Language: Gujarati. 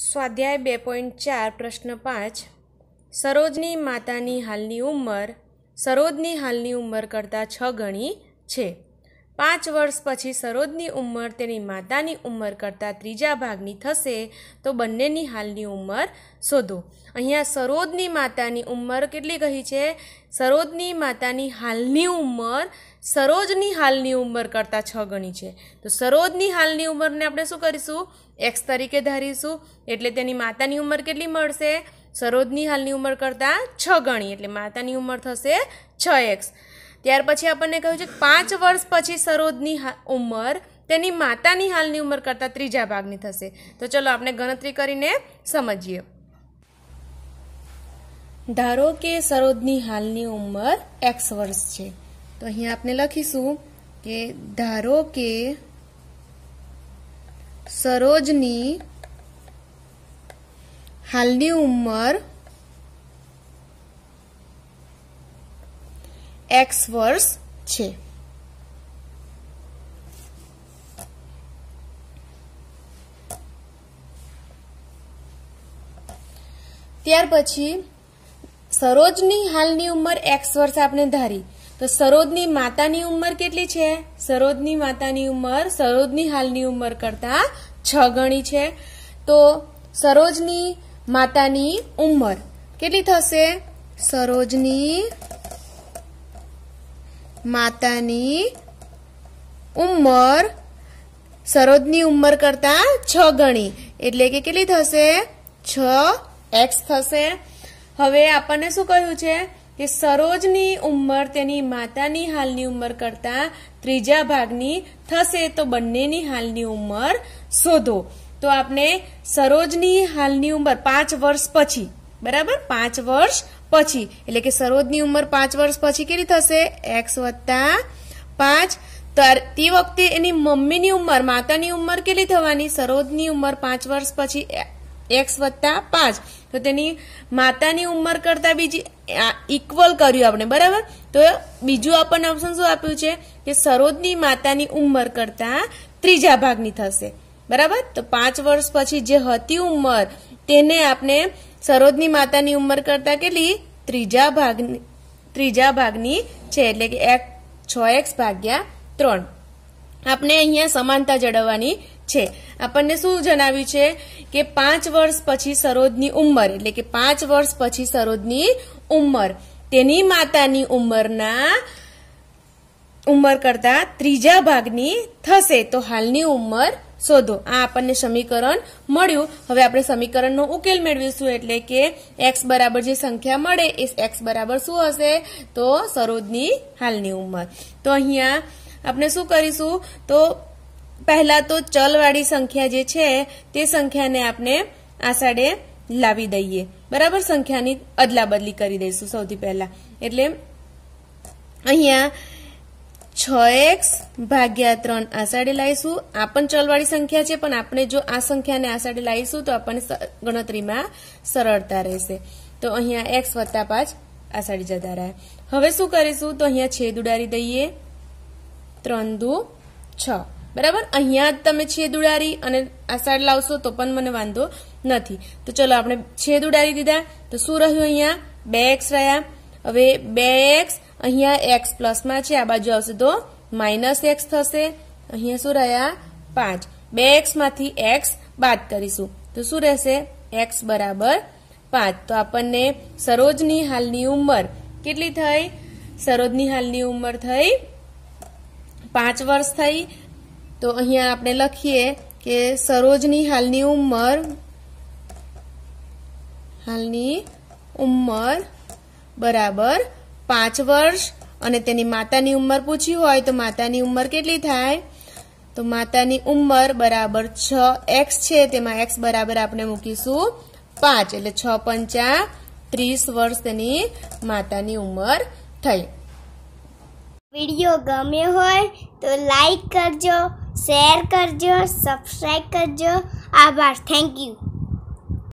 સ્વાધ્યાય બે પોઈન્ટ ચાર પ્રશ્ન પાંચ સરોજની માતાની હાલની ઉંમર સરોજની હાલની ઉંમર કરતાં છ ગણી છે પાંચ વર્ષ પછી સરોજની ઉંમર તેની માતાની ઉંમર કરતાં ત્રીજા ભાગની થશે તો બંનેની હાલની ઉંમર શોધો અહીંયા સરોજની માતાની ઉંમર કેટલી કહી છે સરોજની માતાની હાલની ઉંમર સરોજની હાલની ઉંમર કરતાં છ ગણી છે તો સરોજની હાલની ઉંમરને આપણે શું કરીશું એક્સ તરીકે ધારીશું એટલે તેની માતાની ઉંમર કેટલી મળશે સરોજની હાલની ઉંમર કરતાં છ ગણી એટલે માતાની ઉંમર થશે છ એક્સ ત્યાર પછી આપણને કહ્યું છે કે પાંચ વર્ષ પછી સરોજની ઉંમર તેની માતાની હાલની ઉંમર કરતાં ત્રીજા ભાગની થશે તો ચલો આપણે ગણતરી કરીને સમજીએ ધારો કે સરોજની હાલની ઉંમર એક્સ વર્ષ છે તો અહીંયા આપણે લખીશું કે ધારો કે સરોજની હાલની ઉંમર એક્સ વર્ષ છે ત્યાર પછી સરોજની હાલની ઉંમર એક્સ વર્ષ આપણે ધારી તો સરોજની માતાની ઉંમર કેટલી છે સરોજની માતાની ઉંમર સરોજની હાલની ઉંમર કરતા છ ગણી છે તો સરોજની માતાની ઉંમર કેટલી થશે સરોજની માતાની ઉંમર સરોજની ઉંમર કરતા છ ગણી એટલે કે કેટલી થશે છ એક્સ થશે હવે આપણને શું કહ્યું છે કે સરોજની ઉંમર તેની માતાની હાલની ઉંમર કરતા ત્રીજા ભાગની થશે તો બંનેની હાલની ઉંમર શોધો તો આપણે સરોજની હાલની ઉંમર પાંચ વર્ષ પછી બરાબર પાંચ વર્ષ પછી એટલે કે સરોજની ઉંમર પાંચ વર્ષ પછી કેટલી થશે એક્સ વત્તા પાંચ તે વખતે એની મમ્મીની ઉંમર માતાની ઉંમર કેટલી થવાની સરોજની ઉંમર પાંચ વર્ષ પછી એક્સ વત્તા પાંચ તો તેની માતાની ઉંમર કરતા બીજી ઇક્વલ કર્યું આપણે બરાબર તો બીજું આપણને ઓપ્શન શું આપ્યું છે કે સરોજની માતાની ઉંમર કરતા ત્રીજા ભાગની થશે બરાબર તો પાંચ વર્ષ પછી જે હતી ઉંમર તેને આપણે સરોજની માતાની ઉંમર કરતાં કેટલી ત્રીજા ભાગની ત્રીજા ભાગની છે એટલે કે એક છ એક્સ ભાગ્યા ત્રણ આપણે અહીંયા સમાનતા જળવવાની છે આપણને શું જણાવ્યું છે કે પાંચ વર્ષ પછી સરોજની ઉંમર એટલે કે પાંચ વર્ષ પછી સરોજની ઉંમર તેની માતાની ઉંમરના ઉંમર કરતા ત્રીજા ભાગની થશે તો હાલની ઉંમર શોધો આ આપણને સમીકરણ મળ્યું હવે આપણે સમીકરણનો ઉકેલ મેળવીશું એટલે કે એક્સ બરાબર જે સંખ્યા મળે એ એક્સ બરાબર શું હશે તો સરોજની હાલની ઉંમર તો અહીંયા આપણે શું કરીશું તો પહેલા તો ચલવાળી સંખ્યા જે છે તે સંખ્યાને આપણે આસાડે લાવી દઈએ બરાબર સંખ્યાની અદલા બદલી કરી દઈશું સૌથી પહેલા એટલે અહીંયા છ એક્સ ભાગ્યા ત્રણ આ લાવીશું આ પણ ચલવાળી સંખ્યા છે પણ આપણે જો આ સંખ્યાને આ લાવીશું તો આપણને ગણતરીમાં સરળતા રહેશે તો અહીંયા એક્સ વત્તા પાંચ આ જતા રહે હવે શું કરીશું તો અહીંયા છેદ ઉડારી દઈએ ત્રણ દુ છ બરાબર અહીંયા તમે છેદ ઉડારી અને આ લાવશો તો પણ મને વાંધો નથી તો ચલો આપણે છેદ ઉડારી દીધા તો શું રહ્યું અહીંયા બે એક્સ રહ્યા હવે બે એક્સ અહીંયા એક્સ પ્લસમાં છે આ બાજુ આવશે તો માઇનસ એક્સ થશે અહીંયા શું રહ્યા પાંચ બે એક્સમાંથી એક્સ બાદ કરીશું તો શું રહેશે એક્સ બરાબર પાંચ તો આપણને સરોજની હાલની ઉંમર કેટલી થઈ સરોજની હાલની ઉંમર થઈ પાંચ વર્ષ થઈ તો અહીંયા આપણે લખીએ કે સરોજની હાલની ઉંમર હાલની ઉંમર બરાબર પાંચ વર્ષ અને તેની માતાની ઉંમર પૂછી હોય તો માતાની ઉંમર કેટલી થાય તો માતાની ઉંમર બરાબર છ એક્સ છે તેમાં એક્સ બરાબર આપણે મૂકીશું પાંચ એટલે છ પંચા ત્રીસ વર્ષ તેની માતાની ઉંમર થઈ વિડીયો ગમે હોય તો લાઈક કરજો શેર કરજો સબસ્ક્રાઈબ કરજો આભાર થેન્ક યુ